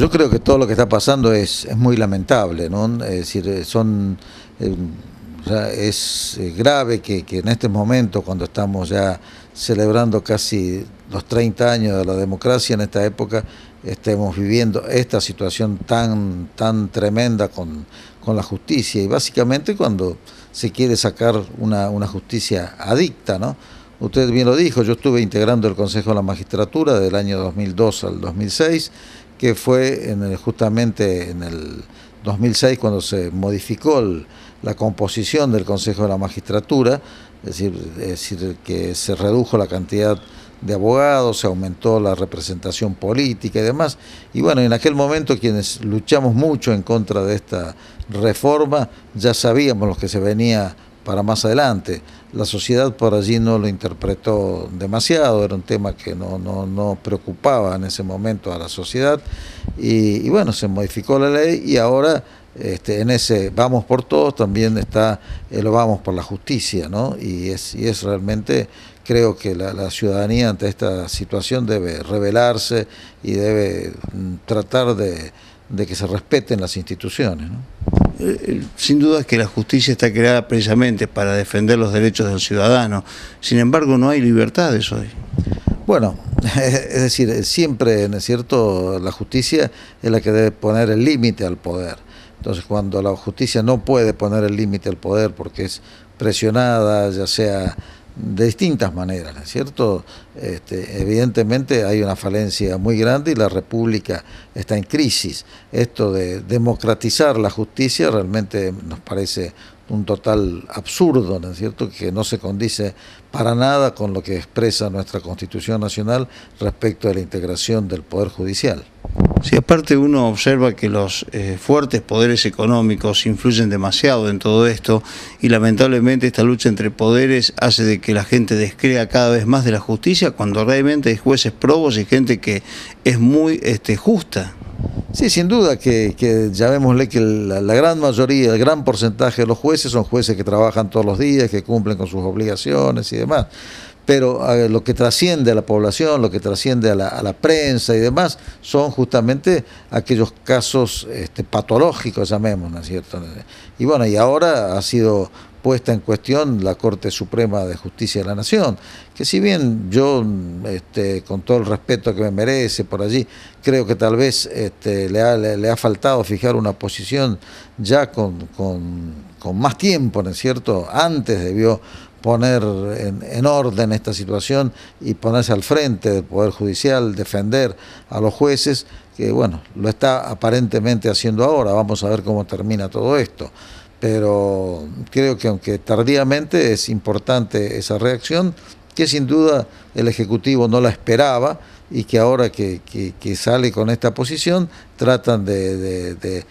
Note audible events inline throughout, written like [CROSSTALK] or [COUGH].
Yo creo que todo lo que está pasando es, es muy lamentable, ¿no? Es decir, eh, son, eh, es eh, grave que, en este momento, cuando estamos ya celebrando casi los 30 años de la democracia en esta época, estemos viviendo esta situación tan, tan tremenda con, con la justicia. Y básicamente cuando se quiere sacar una, justicia adicta, ¿no? Usted bien lo dijo, yo estuve integrando el Consejo de la Magistratura del año 2002 al 2006 que fue en el, justamente en el 2006 cuando se modificó la composición del Consejo de la Magistratura, es decir, es decir, que se redujo la cantidad de abogados, se aumentó la representación política y demás. Y bueno, en aquel momento quienes luchamos mucho en contra de esta reforma, ya sabíamos los que se venía para más adelante. La sociedad por allí no lo interpretó demasiado, era un tema que no, preocupaba en ese momento a la sociedad y, bueno, se modificó la ley y ahora este, en ese vamos por todos también está el vamos por la justicia, ¿no? Y es, realmente, creo que la, ciudadanía ante esta situación debe rebelarse y debe mm, tratar de, de que se respeten las instituciones, ¿no? Eh, sin duda que la justicia está creada precisamente para defender los derechos del ciudadano. Sin embargo, no hay libertades hoy. Bueno, [LAUGHS] es decir, siempre, ¿no es cierto?, la justicia es la que debe poner el límite al poder. Entonces, cuando la justicia no puede poner el límite al poder porque es presionada, ya sea de distintas maneras, ¿no es cierto? Este, evidentemente hay una falencia muy grande y la República está en crisis. Esto de democratizar la justicia realmente nos parece un total absurdo, ¿no es cierto?, que no se condice para nada con lo que expresa nuestra Constitución Nacional respecto a la integración del Poder Judicial. Si aparte uno observa que los eh, fuertes poderes económicos influyen demasiado en todo esto y lamentablemente esta lucha entre poderes hace de que la gente descrea cada vez más de la justicia cuando realmente hay jueces probos y gente que es muy este, justa. Sí, sin duda que, que llamémosle que la, gran mayoría, el gran porcentaje de los jueces son jueces que trabajan todos los días, que cumplen con sus obligaciones y demás. Pero lo que trasciende a la población, lo que trasciende a la, prensa y demás, son justamente aquellos casos este, patológicos, llamémoslo, ¿no es cierto? Y bueno, y ahora ha sido puesta en cuestión la Corte Suprema de Justicia de la Nación, que si bien yo, este, con todo el respeto que me merece por allí, creo que tal vez este, le, ha, le, ha, faltado fijar una posición ya con, con más tiempo, ¿no es cierto? Antes debió poner en, orden esta situación y ponerse al frente del Poder Judicial, defender a los jueces, que bueno, lo está aparentemente haciendo ahora, vamos a ver cómo termina todo esto pero creo que aunque tardíamente es importante esa reacción, que sin duda el Ejecutivo no la esperaba y que ahora que, sale con esta posición tratan de, de, de,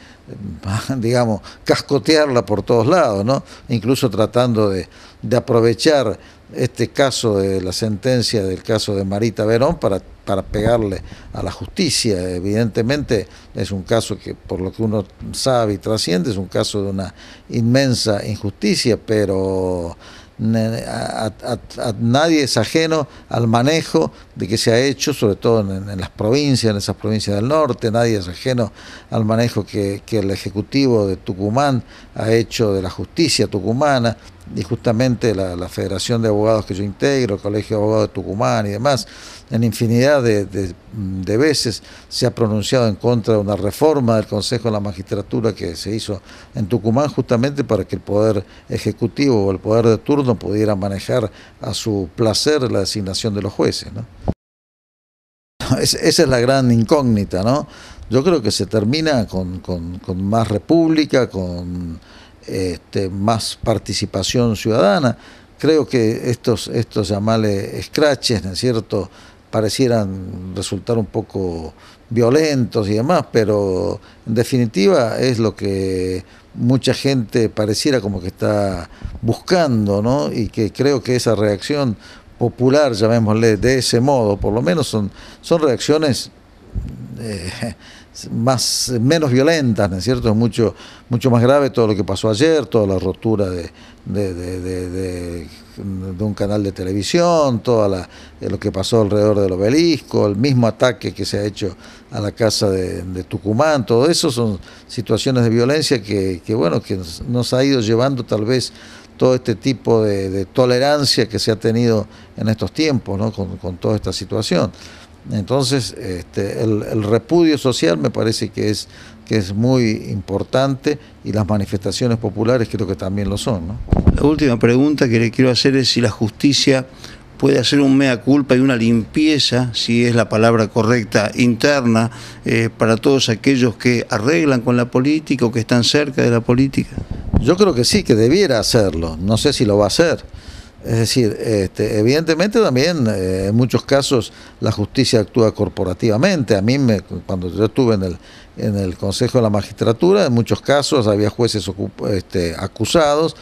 [LAUGHS] digamos, cascotearla por todos lados, ¿no? incluso tratando de, de aprovechar este caso de la sentencia del caso de Marita Verón para para pegarle a la justicia. Evidentemente es un caso que por lo que uno sabe y trasciende es un caso de una inmensa injusticia, pero nadie es ajeno al manejo de que se ha hecho, sobre todo en, las provincias, en esas provincias del norte, nadie es ajeno al manejo que el Ejecutivo de Tucumán ha hecho de la justicia tucumana y justamente la, Federación de Abogados que yo integro, el Colegio de Abogados de Tucumán y demás, en infinidad de, veces se ha pronunciado en contra de una reforma del Consejo de la Magistratura que se hizo en Tucumán justamente para que el Poder Ejecutivo o el Poder de Turno pudiera manejar a su placer la designación de los jueces. ¿no? Es, esa es la gran incógnita, ¿no? Yo creo que se termina con más república, con este, más participación ciudadana. Creo que estos, estos llamales scratches, ¿no es cierto?, parecieran resultar un poco violentos y demás, pero en definitiva es lo que mucha gente pareciera como que está buscando, ¿no? Y que creo que esa reacción popular, llamémosle de ese modo, por lo menos son, son reacciones eh, más, menos violentas, ¿no es cierto? Es mucho, mucho más grave todo lo que pasó ayer, toda la rotura de, un canal de televisión, todo eh, lo que pasó alrededor del obelisco, el mismo ataque que se ha hecho a la casa de, Tucumán, todo eso son situaciones de violencia que, bueno, que nos ha ido llevando tal vez todo este tipo de, tolerancia que se ha tenido en estos tiempos, ¿no? con toda esta situación. Entonces, este, el, repudio social me parece que es, muy importante y las manifestaciones populares creo que también lo son. La última pregunta que le quiero hacer es si la justicia puede hacer un mea culpa y una limpieza, si es la palabra correcta, interna, eh, para todos aquellos que arreglan con la política o que están cerca de la política. Yo creo que sí, que debiera hacerlo. No sé si lo va a hacer es decir, este, evidentemente también eh, en muchos casos la justicia actúa corporativamente. A mí, me, cuando yo estuve en el, en el Consejo de la Magistratura, en muchos casos había jueces este, acusados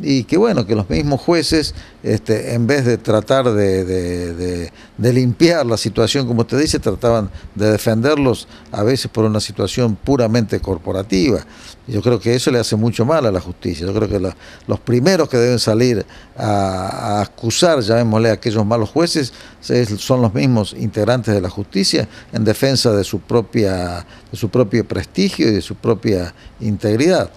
y que bueno, que los mismos jueces, este, en vez de tratar de, limpiar la situación, como usted dice, trataban de defenderlos a veces por una situación puramente corporativa. Yo creo que eso le hace mucho mal a la justicia. Yo creo que los primeros que deben salir a, acusar, llamémosle a aquellos malos jueces, son los mismos integrantes de la justicia en defensa de su, propia, de su propio prestigio y de su propia integridad.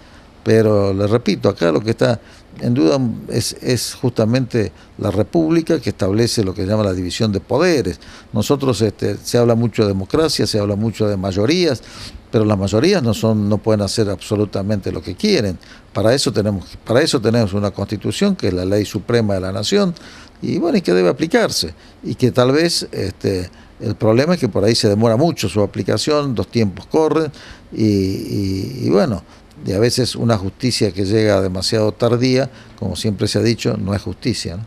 Pero le repito, acá lo que está en duda es, justamente la República que establece lo que se llama la división de poderes. Nosotros este, se habla mucho de democracia, se habla mucho de mayorías, pero las mayorías no son, no pueden hacer absolutamente lo que quieren. Para eso tenemos, para eso tenemos una constitución que es la ley suprema de la nación, y bueno, y que debe aplicarse, y que tal vez este, el problema es que por ahí se demora mucho su aplicación, dos tiempos corren y, bueno, y a veces una justicia que llega demasiado tardía, como siempre se ha dicho, no es justicia.